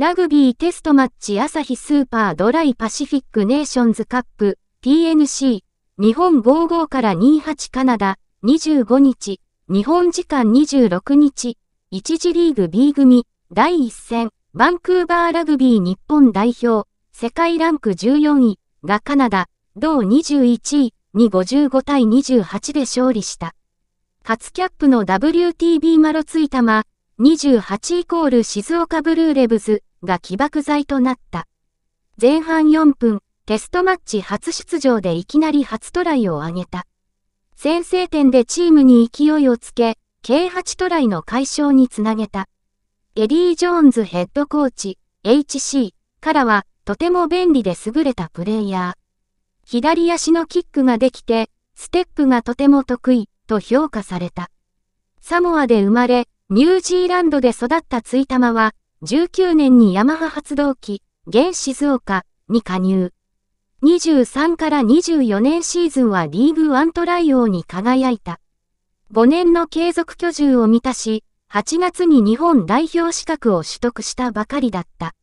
ラグビーテストマッチ朝日スーパードライパシフィックネーションズカップ t n c 日本55から28カナダ25日日本時間26日1次リーグ B 組第1戦バンクーバーラグビー日本代表世界ランク14位がカナダ同21位に55対28で勝利した。初キャップの WTB マロツイタマ28イコール静岡ブルーレブズが起爆剤となった。前半4分、テストマッチ初出場でいきなり初トライを挙げた。先制点でチームに勢いをつけ、計8トライの解消につなげた。エディ・ジョーンズヘッドコーチ、HC からは、とても便利で優れたプレイヤー。左足のキックができて、ステップがとても得意、と評価された。サモアで生まれ、ニュージーランドで育ったついたまは、19年にヤマハ発動機、現静岡に加入。23から24年シーズンはリーグワントライ王に輝いた。5年の継続居住を満たし、8月に日本代表資格を取得したばかりだった。